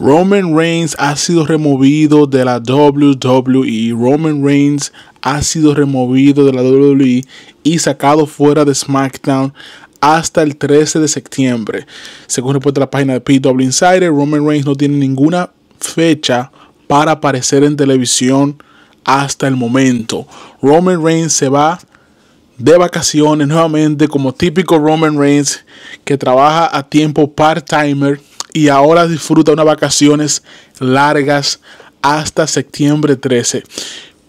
Roman Reigns ha sido removido de la WWE. Roman Reigns ha sido removido de la WWE y sacado fuera de SmackDown hasta el 13 de septiembre. Según reporta la página de PW Insider, Roman Reigns no tiene ninguna fecha para aparecer en televisión hasta el momento. Roman Reigns se va de vacaciones nuevamente como típico Roman Reigns que trabaja a tiempo part-timer y ahora disfruta unas vacaciones largas hasta septiembre 13.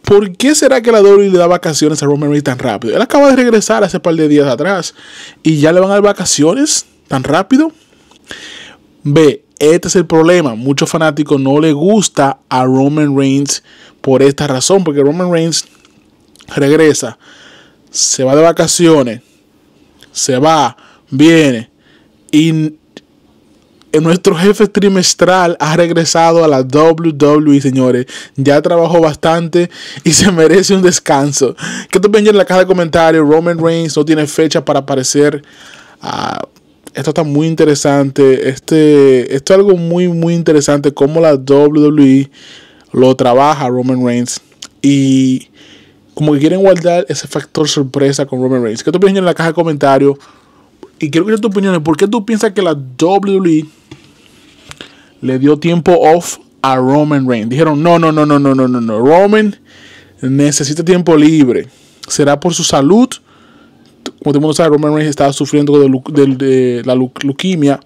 ¿Por qué será que la Dory le da vacaciones a Roman Reigns tan rápido? Él acaba de regresar hace un par de días atrás y ya le van a dar vacaciones tan rápido. Ve, este es el problema. Muchos fanáticos no le gusta a Roman Reigns por esta razón, porque Roman Reigns regresa, se va de vacaciones, se va, viene y eh, nuestro jefe trimestral ha regresado a la WWE, señores. Ya trabajó bastante y se merece un descanso. ¿Qué te en la caja de comentarios? Roman Reigns no tiene fecha para aparecer. Ah, esto está muy interesante. Este, esto es algo muy, muy interesante. Cómo la WWE lo trabaja Roman Reigns. Y como que quieren guardar ese factor sorpresa con Roman Reigns. ¿Qué te opinas en la caja de comentarios? Y quiero que tu opinión. ¿Por qué tú piensas que la WWE le dio tiempo off a Roman Reigns. Dijeron, no, no, no, no, no, no, no, no. Roman necesita tiempo libre. Será por su salud. Como todo el mundo sabe, Roman Reigns estaba sufriendo de, la leucemia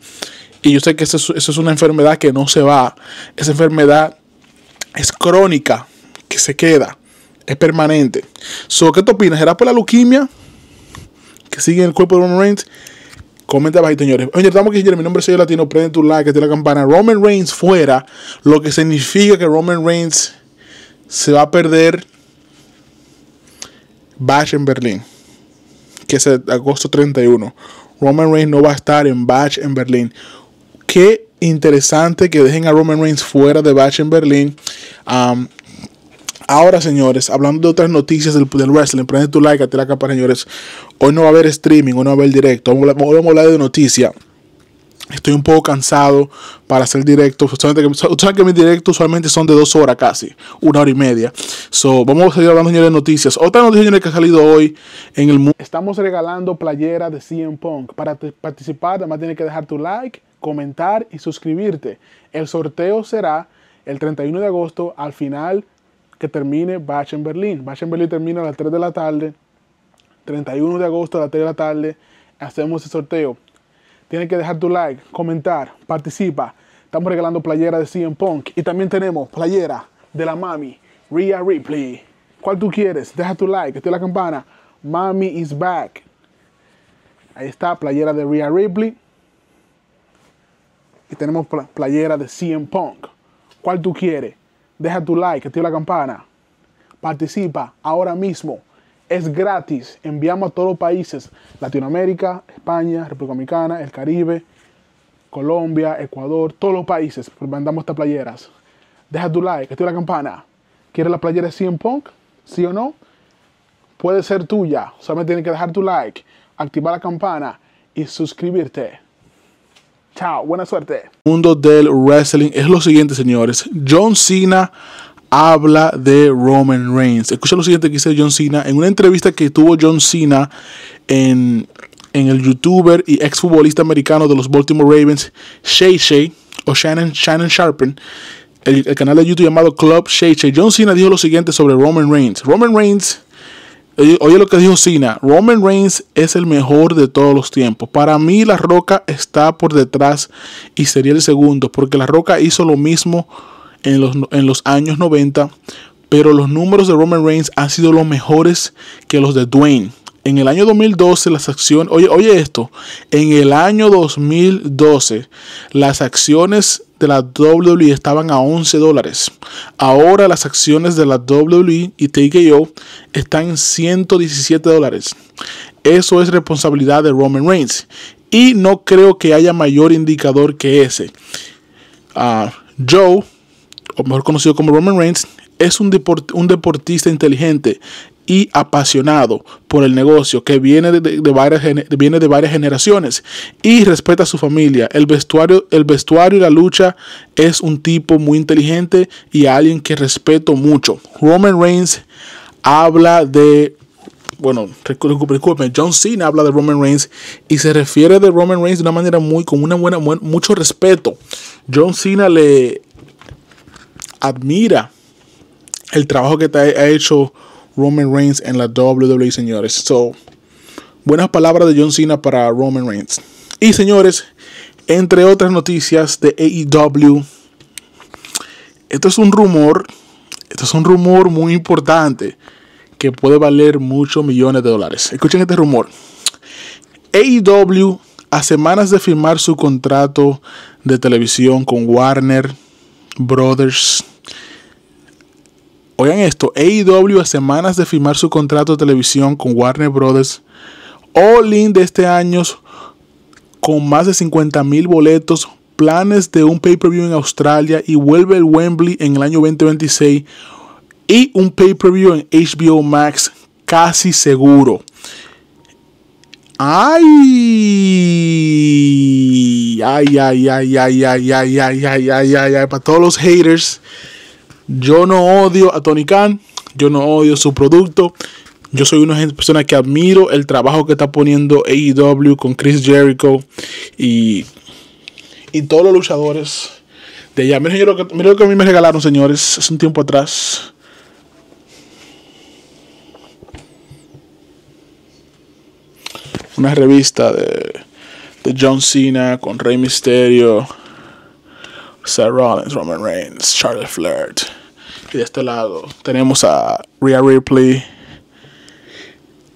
Y yo sé que eso es, una enfermedad que no se va. Esa enfermedad es crónica, que se queda, es permanente. So, ¿Qué te opinas? ¿Será por la leucemia que sigue en el cuerpo de Roman Reigns? Comenta bajito, señores. Oye, estamos aquí, señores. Mi nombre es Sergio Latino. Prende tu like, tiene la campana. Roman Reigns fuera, lo que significa que Roman Reigns se va a perder Bash en Berlín, que es el agosto 31. Roman Reigns no va a estar en Bash en Berlín. Qué interesante que dejen a Roman Reigns fuera de Bash en Berlín. Ahora, señores, hablando de otras noticias del, wrestling, prende tu like, acá la capa, señores. Hoy no va a haber streaming, hoy no va a haber directo. Hoy vamos a hablar de noticias. Estoy un poco cansado para hacer directo. Ustedes saben que mis directos usualmente son de dos horas casi, una hora y media. So, vamos a seguir hablando, señores, de noticias. Otra noticia, señores, que ha salido hoy en el mundo. Estamos regalando playera de CM Punk. Para participar, además tienes que dejar tu like, comentar y suscribirte. El sorteo será el 31 de agosto al final que termine Bach en Berlín. Bach en Berlín termina a las 3 de la tarde, 31 de agosto a las 3 de la tarde, hacemos el sorteo. Tienes que dejar tu like, comentar, participa. Estamos regalando playera de CM Punk y también tenemos playera de la mami, Rhea Ripley. ¿Cuál tú quieres? Deja tu like, activa la campana. Mami is back. Ahí está, playera de Rhea Ripley. Y tenemos playera de CM Punk. ¿Cuál tú quieres? Deja tu like, activa la campana. Participa ahora mismo. Es gratis. Enviamos a todos los países. Latinoamérica, España, República Dominicana, el Caribe, Colombia, Ecuador, todos los países. Mandamos estas playeras. Deja tu like, activa la campana. ¿Quieres la playeras de 100 Punk? ¿Sí o no? Puede ser tuya. Solamente tienes que dejar tu like, activar la campana y suscribirte. Chao, buena suerte. mundo del wrestling es lo siguiente, señores. John Cena habla de Roman Reigns. Escucha lo siguiente que dice John Cena en una entrevista que tuvo John Cena en, el youtuber y exfutbolista americano de los Baltimore Ravens, Shay Shay o Shannon, Shannon Sharpen. El, el, canal de YouTube llamado Club Shay Shay. John Cena dijo lo siguiente sobre Roman Reigns. Roman Reigns eh, oye lo que dijo Cena, Roman Reigns es el mejor de todos los tiempos. Para mí la Roca está por detrás y sería el segundo, porque la Roca hizo lo mismo en los, en los años 90, pero los números de Roman Reigns han sido los mejores que los de Dwayne. En el año 2012 las acciones, oye, oye esto, en el año 2012 las acciones de la WWE estaban a 11 dólares. Ahora las acciones de la WWE y TKO están en 117 dólares. Eso es responsabilidad de Roman Reigns. Y no creo que haya mayor indicador que ese. Ah, Joe, o mejor conocido como Roman Reigns, es un deportista inteligente y apasionado por el negocio que viene de, varias, viene de varias generaciones y respeta a su familia. El vestuario, el vestuario y la lucha es un tipo muy inteligente y alguien que respeto mucho. Roman Reigns habla de bueno, disculpe, John Cena habla de Roman Reigns y se refiere de Roman Reigns de una manera muy, con una buena, mucho respeto. John Cena le admira el trabajo que ha hecho Roman Reigns en la WWE, señores. So, buenas palabras de John Cena para Roman Reigns. Y señores, entre otras noticias de AEW, esto es un rumor, esto es un rumor muy importante que puede valer muchos millones de dólares. Escuchen este rumor. AEW, a semanas de firmar su contrato de televisión con Warner Brothers Oigan esto, AEW a semanas de firmar su contrato de televisión con Warner Brothers, All In de este año con más de 50 mil boletos, planes de un pay-per-view en Australia y vuelve el Wembley en el año 2026 y un pay-per-view en HBO Max casi seguro. Ay, ay, ay, ay, ay, ay, ay, ay, ay, ay, ay, ay, para todos los haters yo no odio a Tony Khan, yo no odio su producto. Yo soy una persona que admiro el trabajo que está poniendo AEW con Chris Jericho y, todos los luchadores de allá. Miren, lo que, que a mí me regalaron, señores, hace un tiempo atrás. Una revista de, John Cena con Rey Mysterio, Seth Rollins, Roman Reigns, Charlotte Flair. Y de este lado tenemos a Rhea Ripley,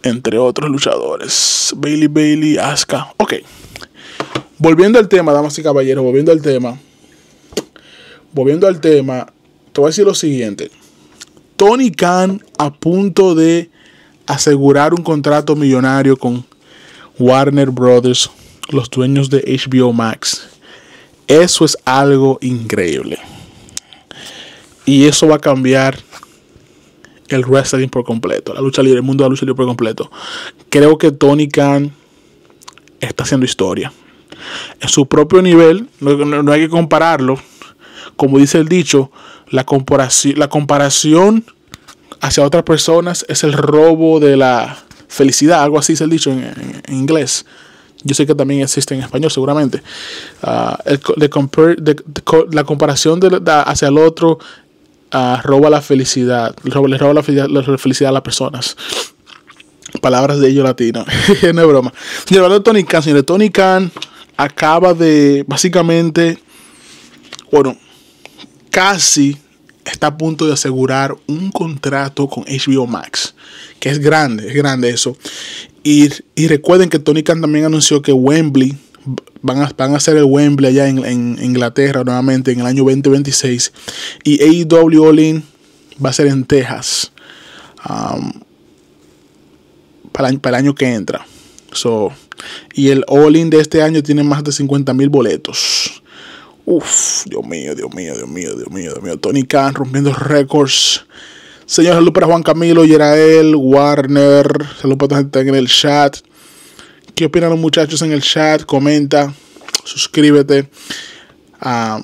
entre otros luchadores. Bailey Bailey, Asuka. Ok. Volviendo al tema, damas y caballeros, volviendo al tema. Volviendo al tema, te voy a decir lo siguiente. Tony Khan a punto de asegurar un contrato millonario con Warner Brothers, los dueños de HBO Max. Eso es algo increíble. Y eso va a cambiar el wrestling por completo, la lucha libre, el mundo de la lucha libre por completo. Creo que Tony Khan está haciendo historia. En su propio nivel, no, hay que compararlo. Como dice el dicho, la comparación, la comparación hacia otras personas es el robo de la felicidad, algo así es el dicho en, inglés. Yo sé que también existe en español, seguramente. Ah, la comparación de, hacia el otro Ah, roba la felicidad, le roba la felicidad, a las personas. Palabras de ello latino, no es broma. Señor Tony Khan, Tony Khan acaba de, básicamente, bueno, casi está a punto de asegurar un contrato con HBO Max, que es grande, es grande eso. Y, y recuerden que Tony Khan también anunció que Wembley Van a, van a hacer el Wembley allá en, Inglaterra nuevamente en el año 2026. Y AEW All In va a ser en Texas um, para, el año que entra. y el All In de este año tiene más de 50 mil boletos. Uf, Dios mío, Dios mío, Dios mío, Dios mío, Dios mío. Tony Khan rompiendo récords. Señor, salud para Juan Camilo, Yerael, Warner. Salud para toda gente en el chat. ¿Qué opinan los muchachos en el chat? Comenta, suscríbete. Ah,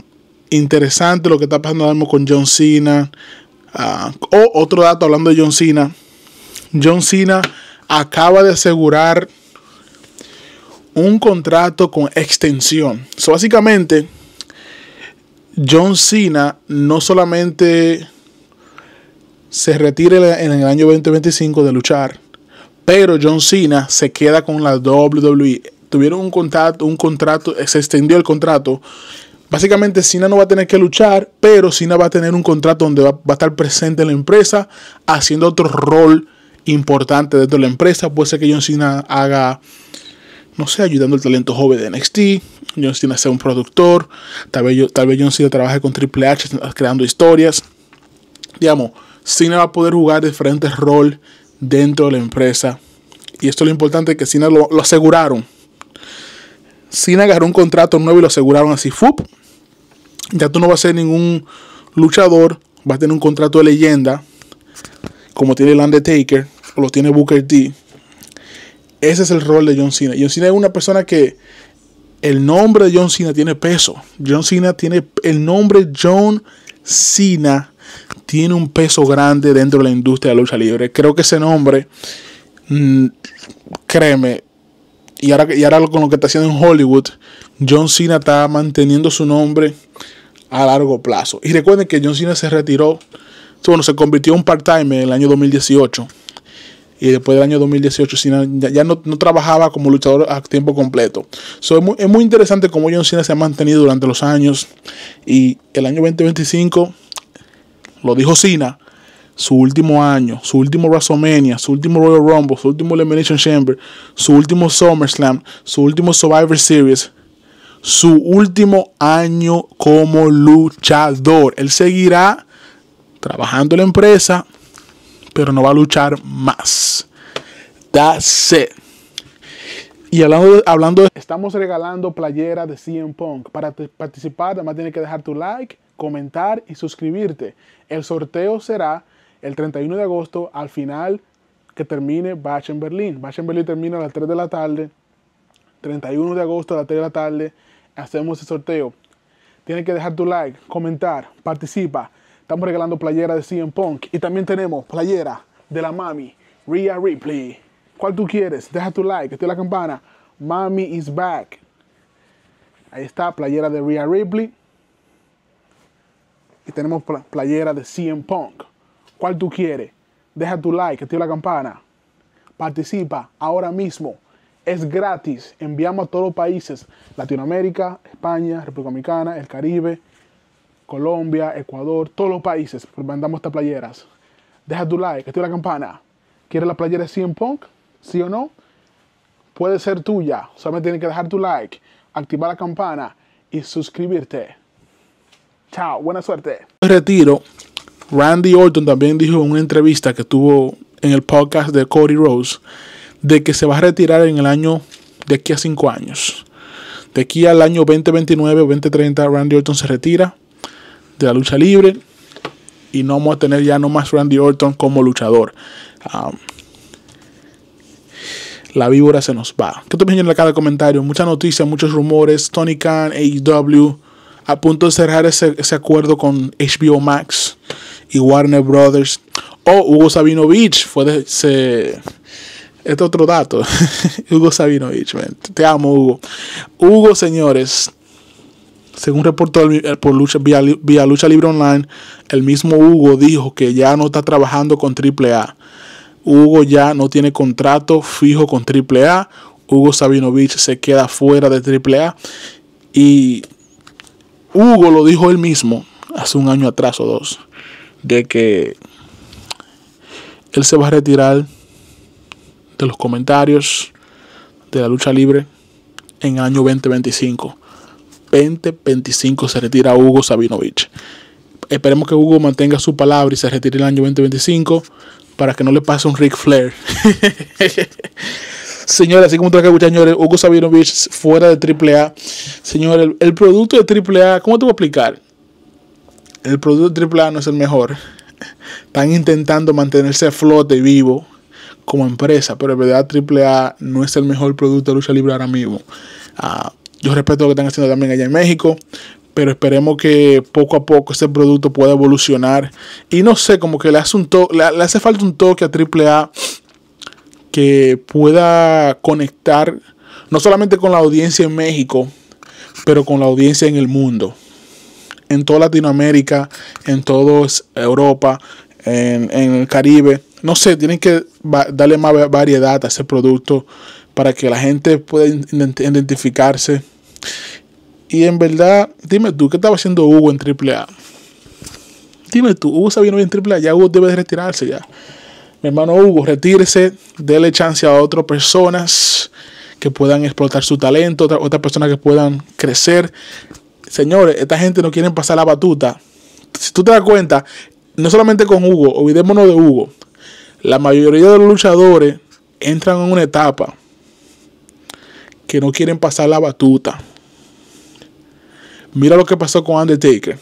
interesante lo que está pasando ahora mismo con John Cena. Ah, o otro dato hablando de John Cena. John Cena acaba de asegurar un contrato con extensión. básicamente, John Cena no solamente se retira en el año 2025 de luchar, pero John Cena se queda con la WWE. Tuvieron un contrato, un contrato, se extendió el contrato. Básicamente Cena no va a tener que luchar, pero Cena va a tener un contrato donde va, a estar presente en la empresa haciendo otro rol importante dentro de la empresa. Puede ser que John Cena haga, no sé, ayudando al talento joven de NXT. John Cena sea un productor. Tal vez, tal vez John Cena trabaje con Triple H creando historias. Digamos, Cena va a poder jugar diferentes roles dentro de la empresa. Y esto es lo importante, que Cena lo, lo aseguraron. Cena agarró un contrato nuevo y lo aseguraron así, ¡fup! Ya tú no vas a ser ningún luchador, vas a tener un contrato de leyenda, como tiene el Undertaker, o lo tiene Booker T. Ese es el rol de John Cena. John Cena es una persona que el nombre de John Cena tiene peso. John Cena tiene el nombre John Cena tiene un peso grande dentro de la industria de la lucha libre. Creo que ese nombre, mm, créeme, y ahora, y ahora con lo que está haciendo en Hollywood, John Cena está manteniendo su nombre a largo plazo. Y recuerden que John Cena se retiró, bueno, se convirtió en un part-time en el año 2018. Y después del año 2018 Cena ya, no, trabajaba como luchador a tiempo completo. es, muy, es muy interesante cómo John Cena se ha mantenido durante los años. Y el año 2025 lo dijo Cena, su último año, su último WrestleMania, su último Royal Rumble, su último Elimination Chamber, su último SummerSlam, su último Survivor Series, su último año como luchador. Él seguirá trabajando en la empresa, pero no va a luchar más. That's it. Y hablando de, hablando estamos regalando playera de CM Punk. Para participar, además tienes que dejar tu like comentar y suscribirte. El sorteo será el 31 de agosto al final que termine Bach en Berlín. Bach en Berlín termina a las 3 de la tarde. 31 de agosto a las 3 de la tarde hacemos el sorteo. Tienes que dejar tu like, comentar, participa. Estamos regalando playera de CM Punk y también tenemos playera de la mami Rhea Ripley. ¿Cuál tú quieres? Deja tu like, activa la campana. Mami is back. Ahí está, playera de Rhea Ripley y tenemos playera de CM Punk. ¿Cuál tú quieres? Deja tu like, activa la campana. Participa ahora mismo. Es gratis. Enviamos a todos los países. Latinoamérica, España, República Dominicana, el Caribe, Colombia, Ecuador, todos los países. Mandamos estas playeras. Deja tu like, activa la campana. ¿Quieres la playera de CM Punk? ¿Sí o no? Puede ser tuya. Solamente tienes que dejar tu like, activar la campana y suscribirte. Chao, buena suerte. Retiro. Randy Orton también dijo en una entrevista que tuvo en el podcast de Cody Rose de que se va a retirar en el año de aquí a cinco años. De aquí al año 2029 o 2030 Randy Orton se retira de la lucha libre y no vamos a tener ya no más Randy Orton como luchador. Ah, la víbora se nos va. ¿Qué te en la cara de comentarios? Muchas noticias, muchos rumores. Tony Khan, AEW a punto de cerrar ese, acuerdo con HBO Max y Warner Brothers. O Hugo Sabinovich fue de, este otro dato. Hugo Sabinovich, te amo, Hugo. Hugo, señores, según reportó por lucha, vía, vía, Lucha Libre Online, el mismo Hugo dijo que ya no está trabajando con AAA. Hugo ya no tiene contrato fijo con AAA. Hugo Sabinovich se queda fuera de AAA. Y Hugo lo dijo él mismo hace un año atrás o dos, de que él se va a retirar de los comentarios de la lucha libre en el año 2025. 2025 se retira Hugo Sabinovich. Esperemos que Hugo mantenga su palabra y se retire el año 2025 para que no le pase un Rick Flair. Señores, así como traje señores, Hugo Sabinovich fuera de AAA. Señores, el, producto de AAA, ¿cómo te voy a explicar? El producto de AAA no es el mejor. Están intentando mantenerse a flote vivo como empresa, pero en verdad AAA no es el mejor producto de lucha libre ahora mismo. Ah, yo respeto lo que están haciendo también allá en México, pero esperemos que poco a poco este producto pueda evolucionar. Y no sé, como que le hace, le hace falta un toque a AAA que pueda conectar no solamente con la audiencia en México, pero con la audiencia en el mundo, en toda Latinoamérica, en toda Europa, en, el Caribe. No sé, tienen que darle más variedad a ese producto para que la gente pueda identificarse. Y en verdad, dime tú, ¿qué estaba haciendo Hugo en AAA? Dime tú, Hugo sabía bien en AAA, ya Hugo debe retirarse ya. Mi hermano Hugo, retírese, déle chance a otras personas que puedan explotar su talento, otras otra personas que puedan crecer. Señores, esta gente no quiere pasar la batuta. Si tú te das cuenta, no solamente con Hugo, olvidémonos de Hugo. La mayoría de los luchadores entran en una etapa que no quieren pasar la batuta. Mira lo que pasó con Undertaker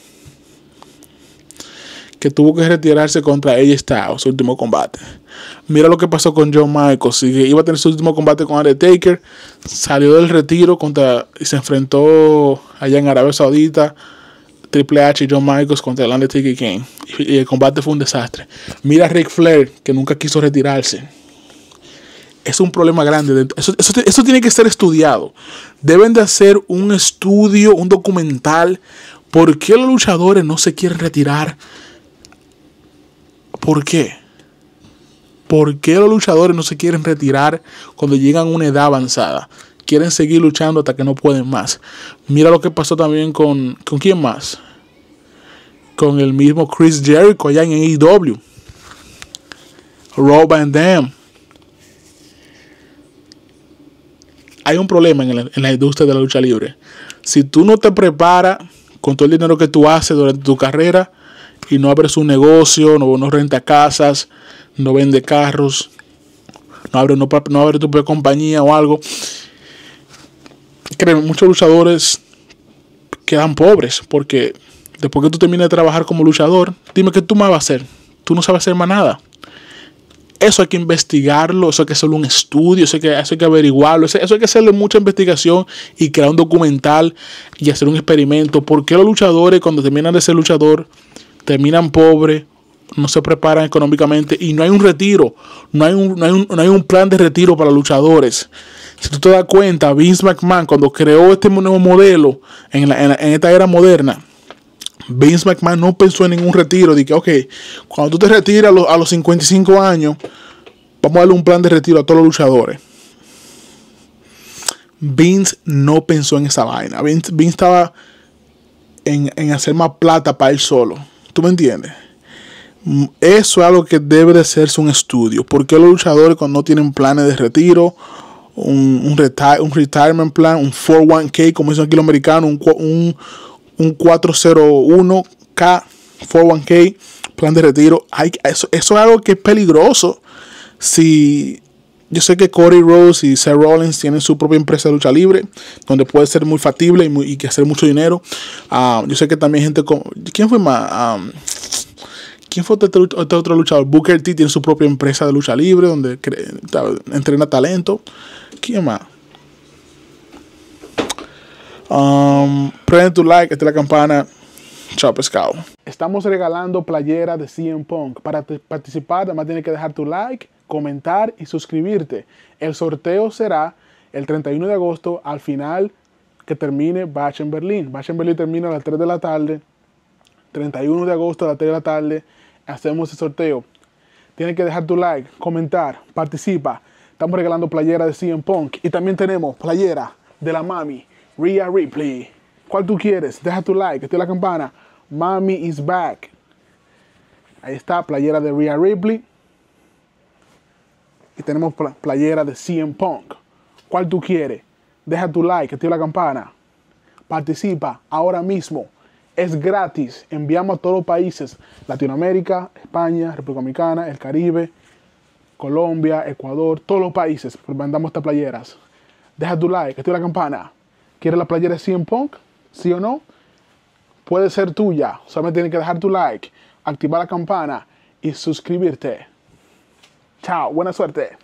que tuvo que retirarse contra AJ Styles, su último combate. Mira lo que pasó con John Michaels, iba a tener su último combate con Undertaker, salió del retiro contra y se enfrentó allá en Arabia Saudita. Triple H y John Michaels contra el Undertaker Kane. Y el combate fue un desastre. Mira a Ric Flair, que nunca quiso retirarse. Es un problema grande. eso tiene que ser estudiado. Deben de hacer un estudio, un documental. ¿Por qué los luchadores no se quieren retirar? ¿Por qué? ¿Por qué los luchadores no se quieren retirar cuando llegan a una edad avanzada? Quieren seguir luchando hasta que no pueden más. Mira lo que pasó también con. ¿Con quién más? Con el mismo Chris Jericho allá en AEW. Rob and Dam. Hay un problema en la industria de la lucha libre. Si tú no te preparas con todo el dinero que tú haces durante tu carrera, y no abre su negocio, no, no renta casas, no vende carros, no abre, no, no tu propia compañía o algo. Créeme, muchos luchadores quedan pobres porque después que tú termines de trabajar como luchador, dime qué tú más vas a hacer. Tú no sabes hacer más nada. Eso hay que investigarlo, eso hay que hacerlo un estudio, eso hay que, hay que averiguarlo, eso, eso, hay que hacerle mucha investigación y crear un documental y hacer un experimento. ¿Por qué los luchadores cuando terminan de ser luchador terminan pobres, no se preparan económicamente y no hay un retiro, no hay un, hay un, plan de retiro para luchadores. Si tú te das cuenta, Vince McMahon cuando creó este nuevo modelo en, esta era moderna, Vince McMahon no pensó en ningún retiro. Dije, ok, cuando tú te retiras a los, 55 años, vamos a darle un plan de retiro a todos los luchadores. Vince no pensó en esa vaina. Vince, Vince estaba en, en hacer más plata para él solo. ¿Tú me entiendes? Mm, eso es algo que debe de hacerse un estudio. ¿Por qué los luchadores cuando no tienen planes de retiro, un, un, retirement plan, un 401k, como dicen aquí los americanos, un, un, 401k, 401k, plan de retiro? eso, eso es algo que es peligroso si yo sé que Cody Rose y Seth Rollins tienen su propia empresa de lucha libre, donde puede ser muy factible y, que hacer mucho dinero. Ah, yo sé que también gente como. ¿Quién fue más? Ah, ¿Quién fue este, este, otro luchador? Booker T tiene su propia empresa de lucha libre, donde entrena talento. ¿Quién más? Um, prende tu like, esta la campana. Chao pescado. Estamos regalando playera de CM Punk. Para participar, además tienes que dejar tu like comentar y suscribirte. El sorteo será el 31 de agosto al final que termine Bach en Berlín. Bach en Berlín termina a las 3 de la tarde. 31 de agosto a las 3 de la tarde hacemos el sorteo. Tienes que dejar tu like, comentar, participa. Estamos regalando playera de CM Punk y también tenemos playera de la mami Rhea Ripley. ¿Cuál tú quieres? Deja tu like, activa la campana. Mami is back. Ahí está, playera de Rhea Ripley y tenemos playera de CM Punk. ¿Cuál tú quieres? Deja tu like, activa la campana. Participa ahora mismo. Es gratis. Enviamos a todos los países. Latinoamérica, España, República Dominicana, el Caribe, Colombia, Ecuador, todos los países. Pues mandamos estas playeras. Deja tu like, activa la campana. ¿Quieres la playera de CM Punk? ¿Sí o no? Puede ser tuya. Solamente tienes que dejar tu like, activar la campana y suscribirte. Chao, buena suerte.